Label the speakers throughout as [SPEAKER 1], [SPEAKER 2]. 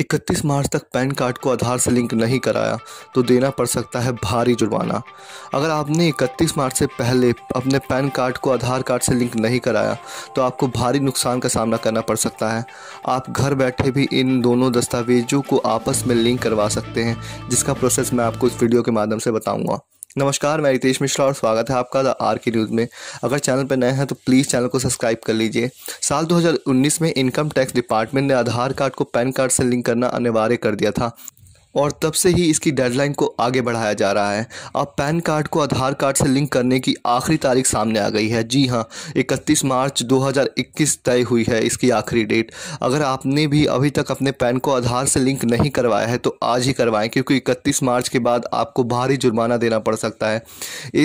[SPEAKER 1] इकतीस मार्च तक pan card को आधार से लिंक नहीं कराया तो देना पड़ सकता है भारी जुर्माना अगर आपने इकतीस मार्च से पहले अपने पैन कार्ड को आधार कार्ड से लिंक नहीं कराया तो आपको भारी नुकसान का सामना करना पड़ सकता है आप घर बैठे भी इन दोनों दस्तावेज़ों को आपस में लिंक करवा सकते हैं जिसका प्रोसेस मैं आपको इस वीडियो के माध्यम से बताऊँगा नमस्कार मैं रितेश मिश्रा और स्वागत है आपका द आर के न्यूज़ में अगर चैनल पर नए हैं तो प्लीज़ चैनल को सब्सक्राइब कर लीजिए साल 2019 में इनकम टैक्स डिपार्टमेंट ने आधार कार्ड को पैन कार्ड से लिंक करना अनिवार्य कर दिया था और तब से ही इसकी डेडलाइन को आगे बढ़ाया जा रहा है अब पैन कार्ड को आधार कार्ड से लिंक करने की आखिरी तारीख सामने आ गई है जी हाँ 31 मार्च 2021 तय हुई है इसकी आखिरी डेट अगर आपने भी अभी तक अपने पैन को आधार से लिंक नहीं करवाया है तो आज ही करवाएं क्योंकि इकतीस मार्च के बाद आपको भारी जुर्माना देना पड़ सकता है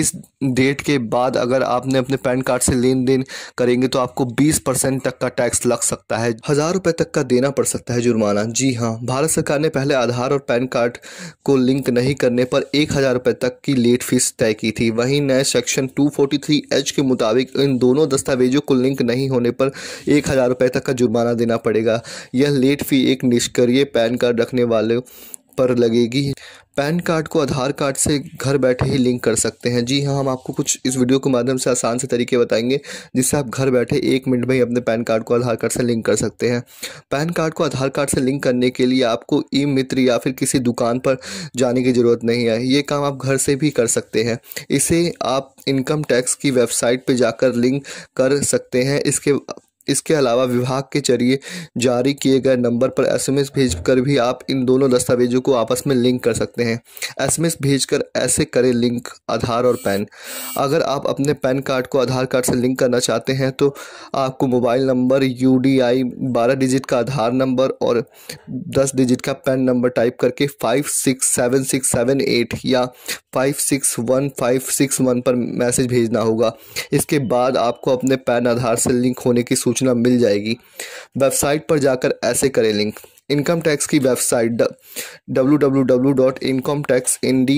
[SPEAKER 1] इस डेट के बाद अगर आपने अपने पैन कार्ड से लेन देन करेंगे तो आपको बीस तक का टैक्स लग सकता है हज़ार रुपये तक का देना पड़ सकता है जुर्माना जी हाँ भारत सरकार ने पहले आधार और पैन पैन कार्ड को लिंक नहीं करने पर एक हज़ार रुपये तक की लेट फीस तय की थी वहीं नए सेक्शन 243 एच के मुताबिक इन दोनों दस्तावेजों को लिंक नहीं होने पर एक हज़ार रुपये तक का जुर्माना देना पड़ेगा यह लेट फी एक निष्क्रिय पैन कार्ड रखने वाले पर लगेगी पैन कार्ड को आधार कार्ड से घर बैठे ही लिंक कर सकते हैं जी हाँ हम आपको कुछ इस वीडियो के माध्यम से आसान से तरीके बताएंगे जिससे आप घर बैठे एक मिनट में ही अपने पैन कार्ड को आधार कार्ड से लिंक कर सकते हैं पैन कार्ड को आधार कार्ड से लिंक करने के लिए आपको ई मित्र या फिर किसी दुकान पर जाने की ज़रूरत नहीं है ये काम आप घर से भी कर सकते हैं इसे आप इनकम टैक्स की वेबसाइट पर जाकर लिंक कर सकते हैं इसके इसके अलावा विभाग के जरिए जारी किए गए नंबर पर एसएमएस भेजकर भी आप इन दोनों दस्तावेजों को आपस में लिंक कर सकते हैं एसएमएस भेजकर ऐसे करें लिंक आधार और पैन अगर आप अपने पैन कार्ड को आधार कार्ड से लिंक करना चाहते हैं तो आपको mobile number U D I बारह डिजिट का आधार नंबर और दस डिजिट का पैन नंबर टाइप करके five six seven six seven eight या five six one five six one पर मैसेज भेजना होगा इसके बाद आपको अपने पैन आधार से लिंक होने की सूचना मिल जाएगी वेबसाइट पर जाकर ऐसे करें लिंक इनकम टैक्स की website W W dot income tax in D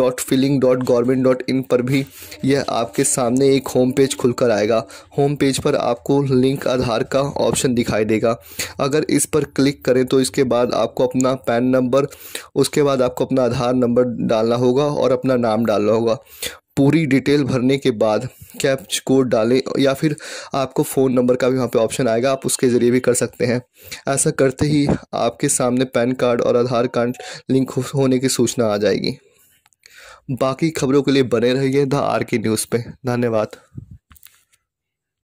[SPEAKER 1] dot filing dot government dot in पर भी यह आपके सामने एक होम पेज खुलकर आएगा होम पेज पर आपको लिंक आधार का ऑप्शन दिखाई देगा अगर इस पर क्लिक करें तो इसके बाद आपको अपना पैन नंबर उसके बाद आपको अपना आधार नंबर डालना होगा और अपना नाम डालना होगा पूरी डिटेल भरने के बाद कैप्च कोड डालें या फिर आपको फ़ोन नंबर का भी वहाँ पे ऑप्शन आएगा आप उसके ज़रिए भी कर सकते हैं ऐसा करते ही आपके सामने पैन कार्ड और आधार कार्ड लिंक होने की सूचना आ जाएगी बाकी खबरों के लिए बने रहिए द आर के न्यूज़ पे धन्यवाद